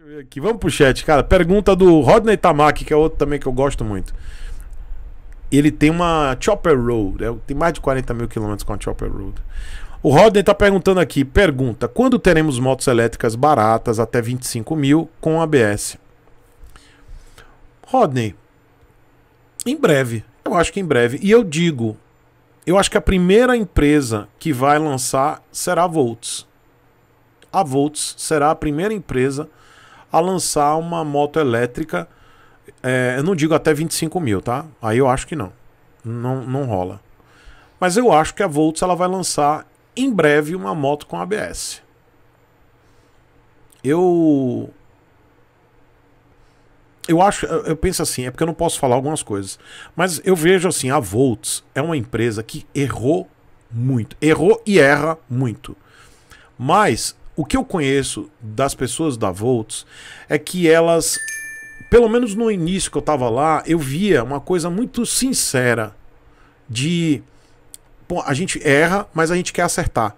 Deixa eu ver aqui. Vamos pro chat, cara. Pergunta do Rodney Tamaki, que é outro também que eu gosto muito. Ele tem uma Chopper Road, né? tem mais de 40 mil quilômetros com a Chopper Road. O Rodney tá perguntando aqui, pergunta, quando teremos motos elétricas baratas até 25 mil com ABS? Rodney, em breve, eu acho que em breve. E eu digo, eu acho que a primeira empresa que vai lançar será a Volts. A Volts será a primeira empresa a lançar uma moto elétrica. É, eu não digo até 25 mil, tá? Aí eu acho que não. Não, não rola. Mas eu acho que a Volts ela vai lançar em breve uma moto com ABS. Eu. Eu acho, eu penso assim, é porque eu não posso falar algumas coisas. Mas eu vejo assim, a Volts é uma empresa que errou muito. Errou e erra muito. Mas o que eu conheço das pessoas da Volts é que elas, pelo menos no início que eu estava lá, eu via uma coisa muito sincera de bom, a gente erra, mas a gente quer acertar.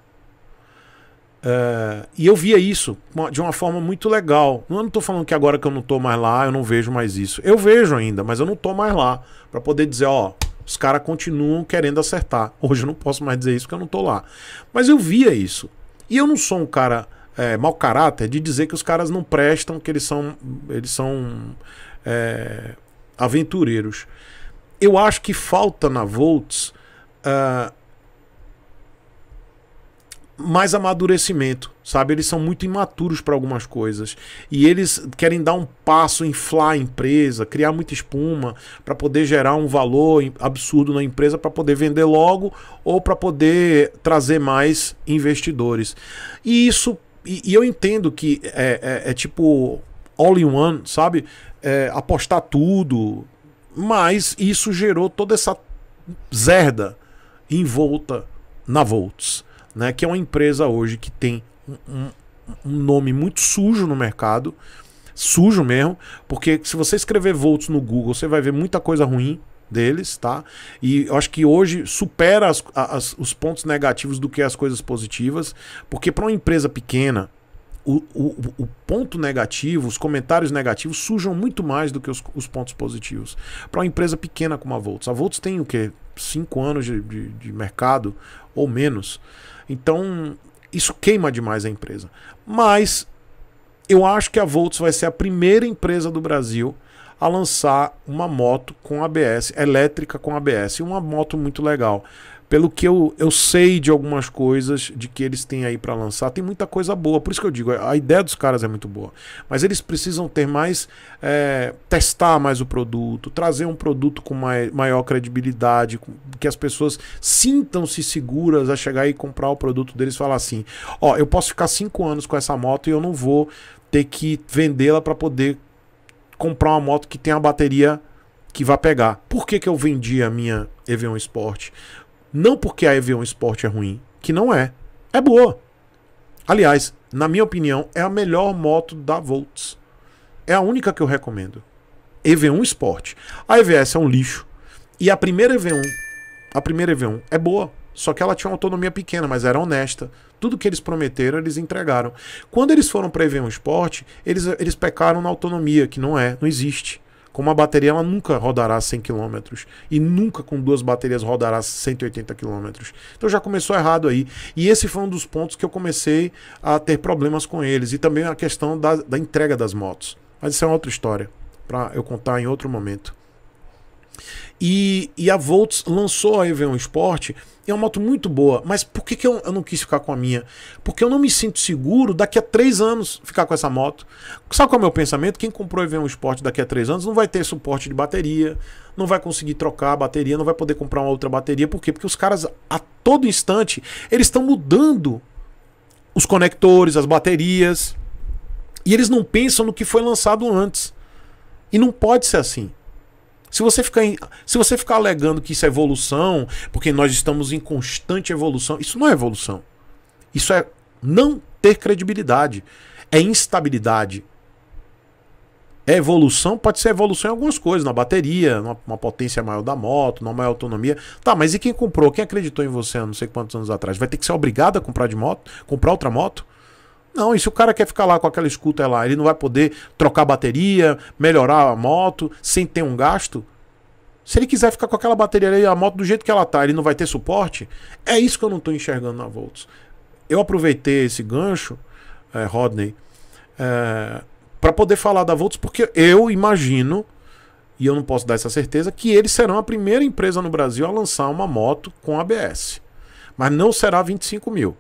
Uh, e eu via isso de uma forma muito legal. Eu não estou falando que agora que eu não estou mais lá, eu não vejo mais isso. Eu vejo ainda, mas eu não estou mais lá para poder dizer, ó, os caras continuam querendo acertar. Hoje eu não posso mais dizer isso porque eu não estou lá. Mas eu via isso. E eu não sou um cara é, mau caráter de dizer que os caras não prestam, que eles são, eles são é, aventureiros. Eu acho que falta na Volts uh, mais amadurecimento, sabe? Eles são muito imaturos para algumas coisas e eles querem dar um passo, inflar a empresa, criar muita espuma para poder gerar um valor absurdo na empresa para poder vender logo ou para poder trazer mais investidores. E isso, e, e eu entendo que é, é, é, tipo all in one, sabe? É, apostar tudo, mas isso gerou toda essa zerda envolta na Volts né, que é uma empresa hoje que tem um, um nome muito sujo no mercado, sujo mesmo, porque se você escrever Volts no Google, você vai ver muita coisa ruim deles, tá? E eu acho que hoje supera as, as, os pontos negativos do que as coisas positivas, porque para uma empresa pequena, o, o, o, ponto negativo, os comentários negativos sujam muito mais do que os, os pontos positivos. Para uma empresa pequena como a Volts, a Volts tem o quê? Cinco anos de, de, de mercado ou menos. Então, isso queima demais a empresa. Mas eu acho que a Volts vai ser a primeira empresa do Brasil a lançar uma moto com ABS, elétrica com ABS, uma moto muito legal pelo que eu, eu sei de algumas coisas de que eles têm aí para lançar, tem muita coisa boa. Por isso que eu digo, a ideia dos caras é muito boa. Mas eles precisam ter mais. É, testar mais o produto, trazer um produto com mai, maior credibilidade, com, que as pessoas sintam-se seguras a chegar e comprar o produto deles e falar assim: ó, oh, eu posso ficar cinco anos com essa moto e eu não vou ter que vendê-la para poder comprar uma moto que tem a bateria que vai pegar. Por que, que eu vendi a minha Evian Sport? Não porque a EV1 Sport é ruim, que não é. É boa. Aliás, na minha opinião, é a melhor moto da Volts. É a única que eu recomendo. EV1 Sport. A EVS é um lixo. E a primeira EV1, a primeira EV1 é boa, só que ela tinha uma autonomia pequena, mas era honesta. Tudo que eles prometeram, eles entregaram. Quando eles foram para EV1 Sport, eles, eles pecaram na autonomia, que não é, não existe. Com uma bateria, ela nunca rodará 100 km. E nunca com duas baterias rodará 180 km. Então já começou errado aí. E esse foi um dos pontos que eu comecei a ter problemas com eles. E também a questão da, da entrega das motos. Mas isso é outra história. Para eu contar em outro momento. E, e a Volts lançou a EV1 Sport, é uma moto muito boa, mas por que, que eu, eu, não quis ficar com a minha? Porque eu não me sinto seguro daqui a três anos ficar com essa moto. Sabe qual é o meu pensamento? Quem comprou a EV1 Sport daqui a três anos não vai ter suporte de bateria, não vai conseguir trocar a bateria, não vai poder comprar uma outra bateria. Por quê? Porque os caras, a todo instante, eles estão mudando os conectores, as baterias, e eles não pensam no que foi lançado antes. E não pode ser assim. Se você ficar, em, se você ficar alegando que isso é evolução, porque nós estamos em constante evolução, isso não é evolução. Isso é não ter credibilidade. É instabilidade. É evolução, pode ser evolução em algumas coisas, na bateria, numa potência maior da moto, numa maior autonomia. Tá, mas e quem comprou? Quem acreditou em você há não sei quantos anos atrás? Vai ter que ser obrigado a comprar de moto, comprar outra moto? Não, e se o cara quer ficar lá com aquela escuta é lá, ele não vai poder trocar bateria, melhorar a moto, sem ter um gasto? Se ele quiser ficar com aquela bateria e a moto do jeito que ela tá, ele não vai ter suporte? É isso que eu não estou enxergando na Volts. Eu aproveitei esse gancho, é, Rodney, é, eh, para poder falar da Volts, porque eu imagino, e eu não posso dar essa certeza, que eles serão a primeira empresa no Brasil a lançar uma moto com ABS. Mas não será 25 mil.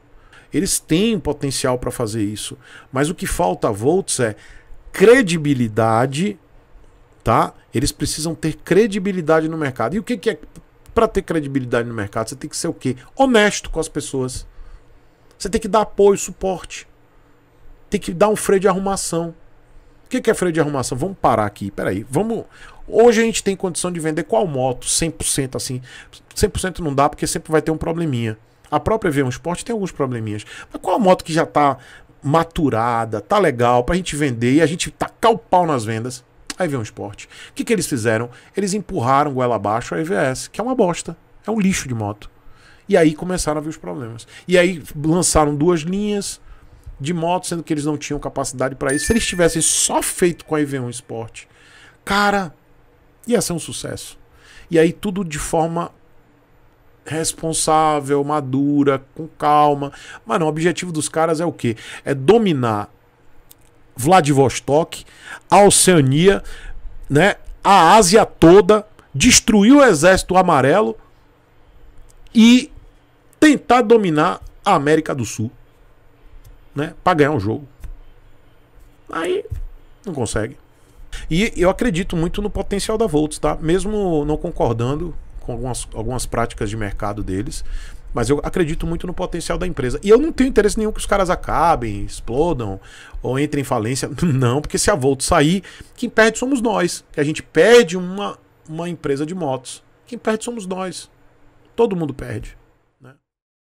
Eles têm potencial para fazer isso. Mas o que falta a Volts é credibilidade, tá? Eles precisam ter credibilidade no mercado. E o que, que é para ter credibilidade no mercado? Você tem que ser o quê? Honesto com as pessoas. Você tem que dar apoio, suporte. Tem que dar um freio de arrumação. O que, que é freio de arrumação? Vamos parar aqui, peraí. Vamos. Hoje a gente tem condição de vender qual moto? 100% assim. 100% não dá porque sempre vai ter um probleminha. A própria V1 Sport tem alguns probleminhas. Mas qual a moto que já tá maturada, tá legal, pra gente vender e a gente tacar o pau nas vendas? A V1 Sport. O que, que eles fizeram? Eles empurraram goela abaixo a EVS, que é uma bosta. É um lixo de moto. E aí começaram a ver os problemas. E aí lançaram duas linhas de moto, sendo que eles não tinham capacidade para isso. Se eles tivessem só feito com a EV1 Sport, cara, ia ser um sucesso. E aí tudo de forma responsável, madura, com calma. Mano, o objetivo dos caras é o quê? É dominar Vladivostok, a Oceania, né, a Ásia toda, destruir o exército amarelo e tentar dominar a América do Sul, né, para ganhar um jogo. Aí não consegue. E eu acredito muito no potencial da Volts, tá? Mesmo não concordando com algumas, algumas práticas de mercado deles. Mas eu acredito muito no potencial da empresa. E eu não tenho interesse nenhum que os caras acabem, explodam ou entrem em falência. Não, porque se a Volto sair, quem perde somos nós. Que a gente perde uma, uma empresa de motos. Quem perde somos nós. Todo mundo perde.